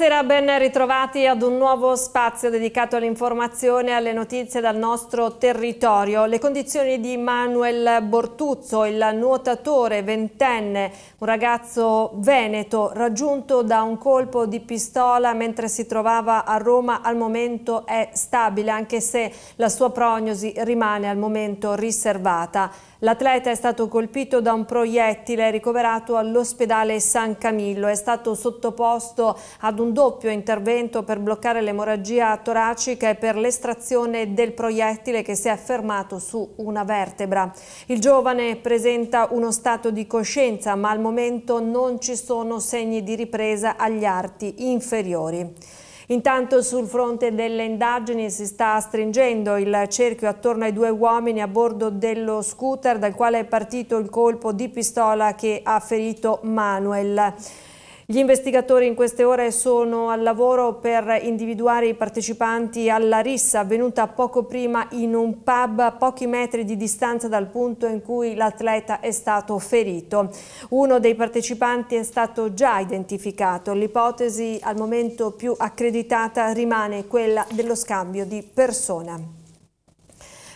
Buonasera, ben ritrovati ad un nuovo spazio dedicato all'informazione e alle notizie dal nostro territorio. Le condizioni di Manuel Bortuzzo, il nuotatore ventenne, un ragazzo veneto raggiunto da un colpo di pistola mentre si trovava a Roma al momento è stabile anche se la sua prognosi rimane al momento riservata. L'atleta è stato colpito da un proiettile ricoverato all'ospedale San Camillo. È stato sottoposto ad un doppio intervento per bloccare l'emorragia toracica e per l'estrazione del proiettile che si è affermato su una vertebra. Il giovane presenta uno stato di coscienza ma al momento non ci sono segni di ripresa agli arti inferiori. Intanto sul fronte delle indagini si sta stringendo il cerchio attorno ai due uomini a bordo dello scooter dal quale è partito il colpo di pistola che ha ferito Manuel. Gli investigatori in queste ore sono al lavoro per individuare i partecipanti alla rissa avvenuta poco prima in un pub a pochi metri di distanza dal punto in cui l'atleta è stato ferito. Uno dei partecipanti è stato già identificato. L'ipotesi al momento più accreditata rimane quella dello scambio di persona.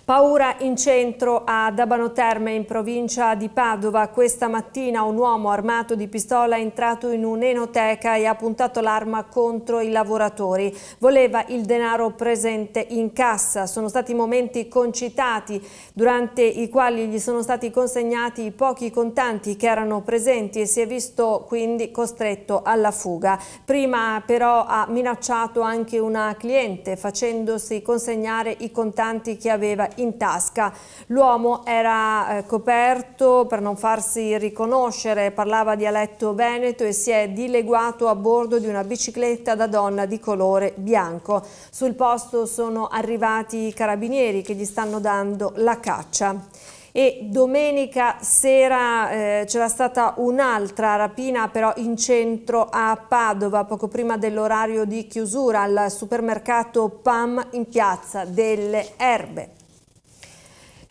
Paura in centro ad Abano Terme in provincia di Padova. Questa mattina un uomo armato di pistola è entrato in un'enoteca e ha puntato l'arma contro i lavoratori. Voleva il denaro presente in cassa. Sono stati momenti concitati durante i quali gli sono stati consegnati i pochi contanti che erano presenti e si è visto quindi costretto alla fuga. Prima però ha minacciato anche una cliente facendosi consegnare i contanti che aveva in tasca. L'uomo era eh, coperto per non farsi riconoscere, parlava dialetto veneto e si è dileguato a bordo di una bicicletta da donna di colore bianco. Sul posto sono arrivati i carabinieri che gli stanno dando la caccia e domenica sera eh, c'era stata un'altra rapina però in centro a Padova poco prima dell'orario di chiusura al supermercato PAM in piazza delle Erbe.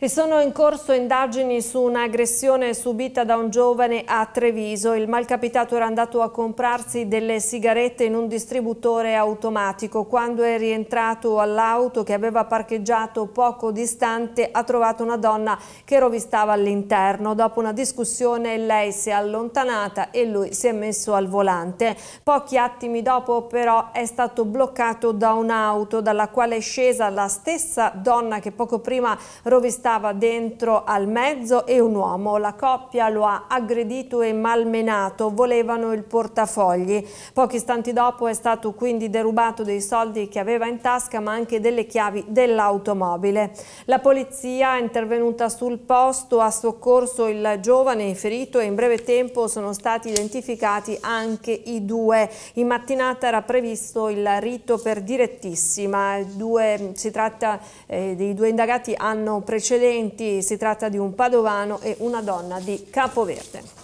E sono in corso indagini su un'aggressione subita da un giovane a Treviso. Il malcapitato era andato a comprarsi delle sigarette in un distributore automatico. Quando è rientrato all'auto che aveva parcheggiato poco distante ha trovato una donna che rovistava all'interno. Dopo una discussione lei si è allontanata e lui si è messo al volante. Pochi attimi dopo però è stato bloccato da un'auto dalla quale è scesa la stessa donna che poco prima rovistava stava dentro al mezzo e un uomo. La coppia lo ha aggredito e malmenato, volevano il portafogli. Pochi istanti dopo è stato quindi derubato dei soldi che aveva in tasca ma anche delle chiavi dell'automobile. La polizia è intervenuta sul posto, ha soccorso il giovane ferito e in breve tempo sono stati identificati anche i due. In mattinata era previsto il rito per direttissima. Due, si tratta eh, dei due indagati hanno preceduto lenti, si tratta di un padovano e una donna di Capoverde.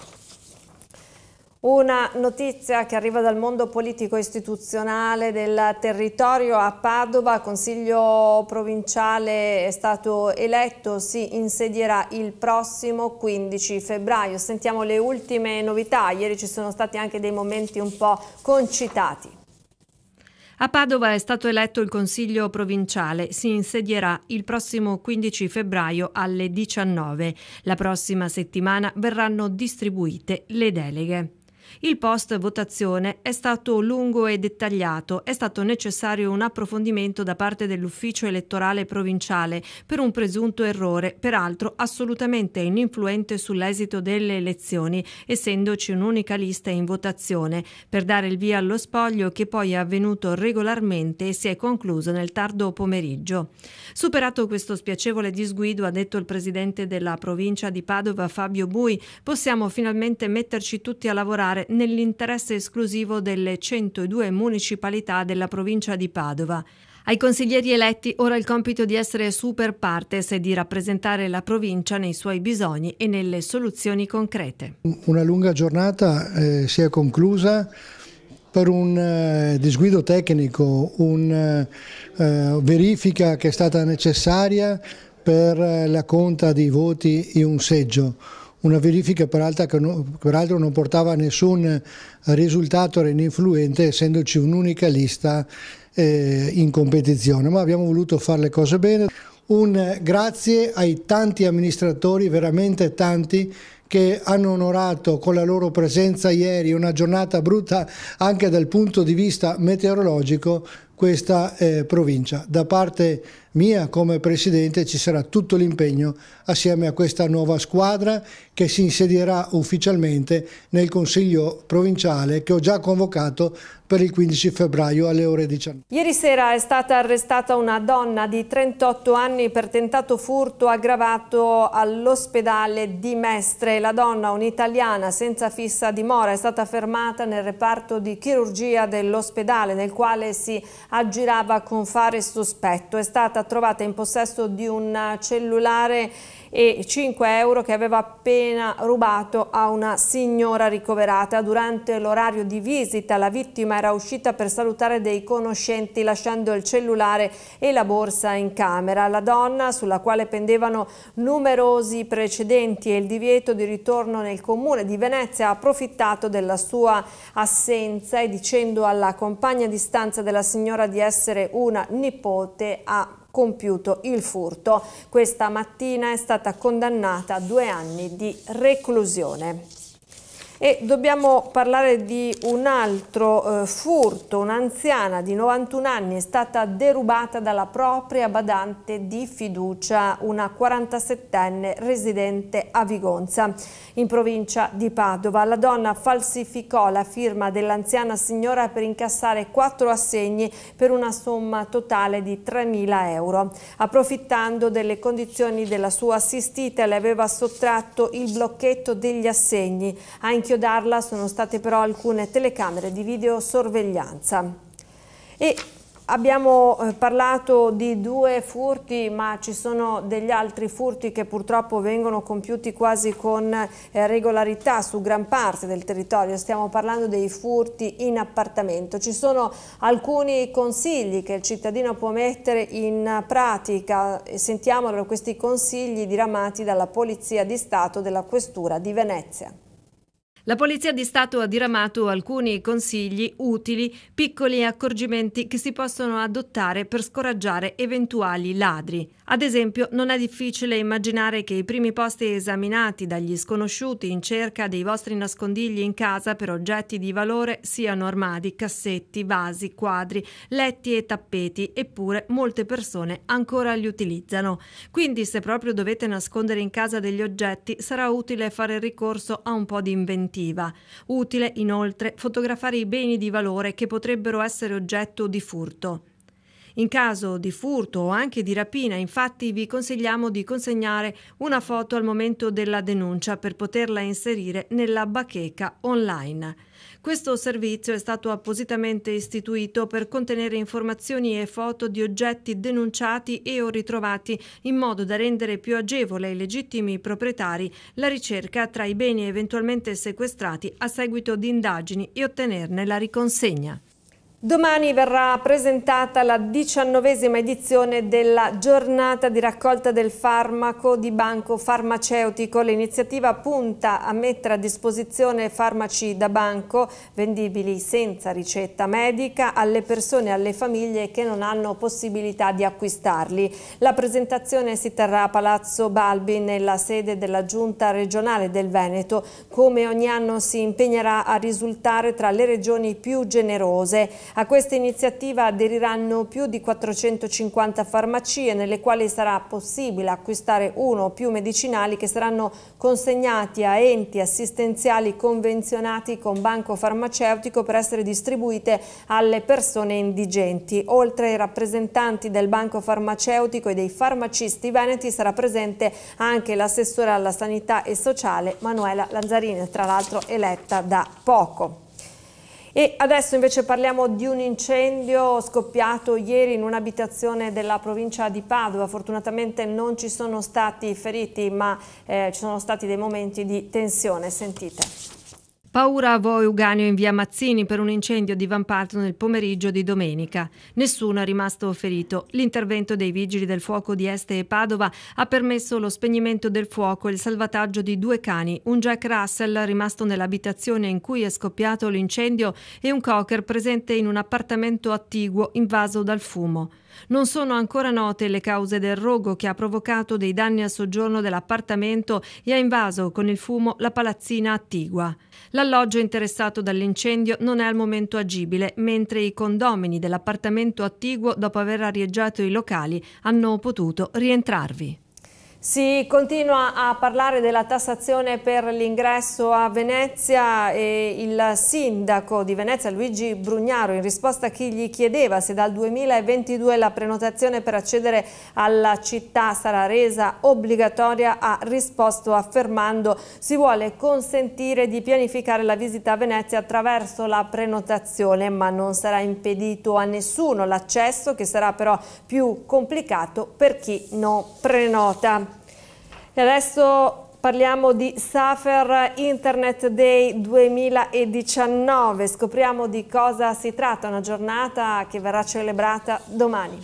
Una notizia che arriva dal mondo politico istituzionale del territorio a Padova, consiglio provinciale è stato eletto, si insedierà il prossimo 15 febbraio. Sentiamo le ultime novità, ieri ci sono stati anche dei momenti un po' concitati. A Padova è stato eletto il Consiglio provinciale, si insedierà il prossimo 15 febbraio alle 19. La prossima settimana verranno distribuite le deleghe. Il post votazione è stato lungo e dettagliato, è stato necessario un approfondimento da parte dell'ufficio elettorale provinciale per un presunto errore, peraltro assolutamente ininfluente sull'esito delle elezioni, essendoci un'unica lista in votazione, per dare il via allo spoglio che poi è avvenuto regolarmente e si è concluso nel tardo pomeriggio. Superato questo spiacevole disguido, ha detto il presidente della provincia di Padova Fabio Bui, possiamo finalmente metterci tutti a lavorare effettuare nell'interesse esclusivo delle 102 municipalità della provincia di Padova. Ai consiglieri eletti ora il compito di essere super partes e di rappresentare la provincia nei suoi bisogni e nelle soluzioni concrete. Una lunga giornata eh, si è conclusa per un eh, disguido tecnico, una eh, eh, verifica che è stata necessaria per eh, la conta di voti in un seggio una verifica peraltro non portava a nessun risultato, era ininfluente essendoci un'unica lista eh, in competizione, ma abbiamo voluto fare le cose bene. Un grazie ai tanti amministratori, veramente tanti, che hanno onorato con la loro presenza ieri una giornata brutta anche dal punto di vista meteorologico, questa eh, provincia. Da parte mia come presidente ci sarà tutto l'impegno assieme a questa nuova squadra che si insedierà ufficialmente nel Consiglio provinciale che ho già convocato per il 15 febbraio alle ore 19. Ieri sera è stata arrestata una donna di 38 anni per tentato furto aggravato all'ospedale di Mestre. La donna, un'italiana senza fissa dimora, è stata fermata nel reparto di chirurgia dell'ospedale nel quale si aggirava con fare sospetto. È stata trovata in possesso di un cellulare e 5 euro che aveva appena rubato a una signora ricoverata. Durante l'orario di visita la vittima era uscita per salutare dei conoscenti lasciando il cellulare e la borsa in camera. La donna, sulla quale pendevano numerosi precedenti e il divieto di ritorno nel comune di Venezia, ha approfittato della sua assenza e dicendo alla compagna di stanza della signora di essere una nipote ha compiuto il furto. Questa mattina è stata condannata a due anni di reclusione. E dobbiamo parlare di un altro eh, furto. Un'anziana di 91 anni è stata derubata dalla propria badante di fiducia, una 47enne residente a Vigonza, in provincia di Padova. La donna falsificò la firma dell'anziana signora per incassare quattro assegni per una somma totale di 3.000 euro. Approfittando delle condizioni della sua assistita, le aveva sottratto il blocchetto degli assegni. Ha inchiodarla sono state però alcune telecamere di videosorveglianza. E Abbiamo eh, parlato di due furti, ma ci sono degli altri furti che purtroppo vengono compiuti quasi con eh, regolarità su gran parte del territorio. Stiamo parlando dei furti in appartamento. Ci sono alcuni consigli che il cittadino può mettere in pratica. Sentiamolo questi consigli diramati dalla Polizia di Stato della Questura di Venezia. La Polizia di Stato ha diramato alcuni consigli utili, piccoli accorgimenti che si possono adottare per scoraggiare eventuali ladri. Ad esempio, non è difficile immaginare che i primi posti esaminati dagli sconosciuti in cerca dei vostri nascondigli in casa per oggetti di valore siano armadi, cassetti, vasi, quadri, letti e tappeti, eppure molte persone ancora li utilizzano. Quindi, se proprio dovete nascondere in casa degli oggetti, sarà utile fare ricorso a un po' di inventario definitiva. Utile, inoltre, fotografare i beni di valore che potrebbero essere oggetto di furto. In caso di furto o anche di rapina, infatti, vi consigliamo di consegnare una foto al momento della denuncia per poterla inserire nella bacheca online. Questo servizio è stato appositamente istituito per contenere informazioni e foto di oggetti denunciati e o ritrovati in modo da rendere più agevole ai legittimi proprietari la ricerca tra i beni eventualmente sequestrati a seguito di indagini e ottenerne la riconsegna. Domani verrà presentata la diciannovesima edizione della giornata di raccolta del farmaco di Banco Farmaceutico. L'iniziativa punta a mettere a disposizione farmaci da banco vendibili senza ricetta medica alle persone e alle famiglie che non hanno possibilità di acquistarli. La presentazione si terrà a Palazzo Balbi nella sede della Giunta regionale del Veneto. Come ogni anno si impegnerà a risultare tra le regioni più generose. A questa iniziativa aderiranno più di 450 farmacie nelle quali sarà possibile acquistare uno o più medicinali che saranno consegnati a enti assistenziali convenzionati con banco farmaceutico per essere distribuite alle persone indigenti. Oltre ai rappresentanti del banco farmaceutico e dei farmacisti veneti sarà presente anche l'assessore alla sanità e sociale Manuela Lanzarini, tra l'altro eletta da poco. E adesso invece parliamo di un incendio scoppiato ieri in un'abitazione della provincia di Padova. Fortunatamente non ci sono stati feriti, ma eh, ci sono stati dei momenti di tensione. Sentite. Paura a voi Uganio in via Mazzini per un incendio divampato nel pomeriggio di domenica. Nessuno è rimasto ferito. L'intervento dei vigili del fuoco di Este e Padova ha permesso lo spegnimento del fuoco e il salvataggio di due cani, un Jack Russell rimasto nell'abitazione in cui è scoppiato l'incendio e un cocker presente in un appartamento attiguo invaso dal fumo. Non sono ancora note le cause del rogo che ha provocato dei danni al soggiorno dell'appartamento e ha invaso con il fumo la palazzina attigua. L'alloggio interessato dall'incendio non è al momento agibile, mentre i condomini dell'appartamento attiguo, dopo aver arieggiato i locali, hanno potuto rientrarvi. Si continua a parlare della tassazione per l'ingresso a Venezia e il sindaco di Venezia Luigi Brugnaro in risposta a chi gli chiedeva se dal 2022 la prenotazione per accedere alla città sarà resa obbligatoria ha risposto affermando si vuole consentire di pianificare la visita a Venezia attraverso la prenotazione ma non sarà impedito a nessuno l'accesso che sarà però più complicato per chi non prenota. E adesso Parliamo di Safer Internet Day 2019, scopriamo di cosa si tratta, una giornata che verrà celebrata domani.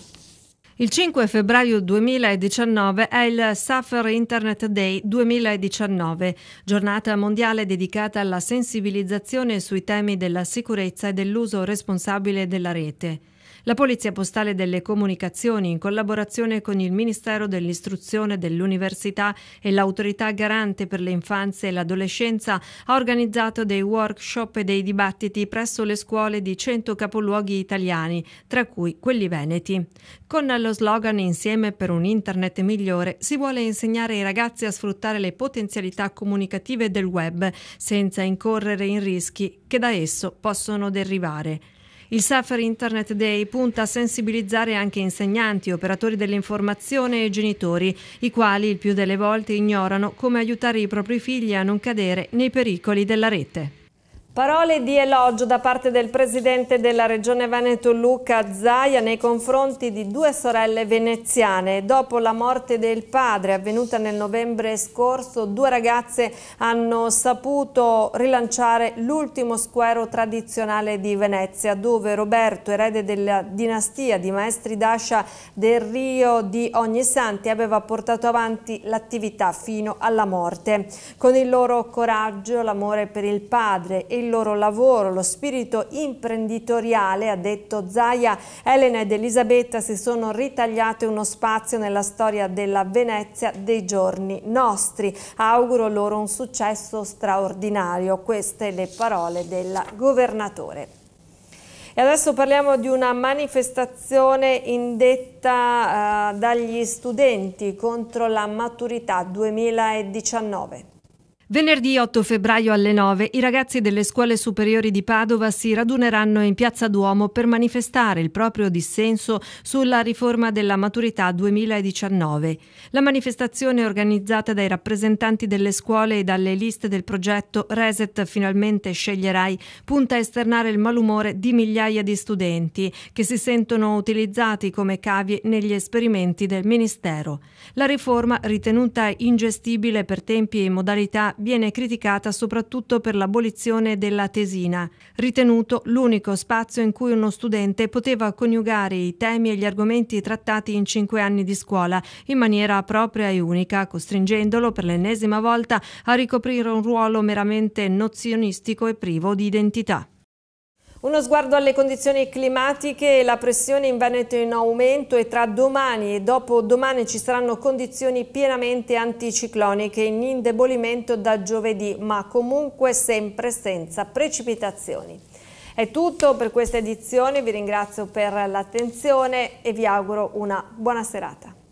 Il 5 febbraio 2019 è il Safer Internet Day 2019, giornata mondiale dedicata alla sensibilizzazione sui temi della sicurezza e dell'uso responsabile della rete. La Polizia Postale delle Comunicazioni, in collaborazione con il Ministero dell'Istruzione, dell'Università e l'Autorità Garante per l'infanzia e l'adolescenza, ha organizzato dei workshop e dei dibattiti presso le scuole di 100 capoluoghi italiani, tra cui quelli veneti. Con lo slogan Insieme per un Internet migliore si vuole insegnare ai ragazzi a sfruttare le potenzialità comunicative del web senza incorrere in rischi che da esso possono derivare. Il Safari Internet Day punta a sensibilizzare anche insegnanti, operatori dell'informazione e genitori, i quali il più delle volte ignorano come aiutare i propri figli a non cadere nei pericoli della rete. Parole di elogio da parte del presidente della regione Veneto Luca Zaia nei confronti di due sorelle veneziane. Dopo la morte del padre avvenuta nel novembre scorso, due ragazze hanno saputo rilanciare l'ultimo squero tradizionale di Venezia, dove Roberto, erede della dinastia di maestri d'ascia del Rio di Ogni Santi, aveva portato avanti l'attività fino alla morte. Con il loro coraggio, l'amore per il padre e il il loro lavoro, lo spirito imprenditoriale, ha detto Zaia, Elena ed Elisabetta si sono ritagliate uno spazio nella storia della Venezia dei giorni nostri. Auguro loro un successo straordinario. Queste le parole del governatore. E adesso parliamo di una manifestazione indetta eh, dagli studenti contro la maturità 2019. Venerdì 8 febbraio alle 9 i ragazzi delle scuole superiori di Padova si raduneranno in Piazza Duomo per manifestare il proprio dissenso sulla riforma della maturità 2019. La manifestazione organizzata dai rappresentanti delle scuole e dalle liste del progetto Reset Finalmente Sceglierai punta a esternare il malumore di migliaia di studenti che si sentono utilizzati come cavie negli esperimenti del Ministero. La riforma, ritenuta ingestibile per tempi e modalità viene criticata soprattutto per l'abolizione della tesina, ritenuto l'unico spazio in cui uno studente poteva coniugare i temi e gli argomenti trattati in cinque anni di scuola in maniera propria e unica, costringendolo per l'ennesima volta a ricoprire un ruolo meramente nozionistico e privo di identità. Uno sguardo alle condizioni climatiche, la pressione in Veneto è in aumento e tra domani e dopodomani ci saranno condizioni pienamente anticicloniche in indebolimento da giovedì, ma comunque sempre senza precipitazioni. È tutto per questa edizione, vi ringrazio per l'attenzione e vi auguro una buona serata.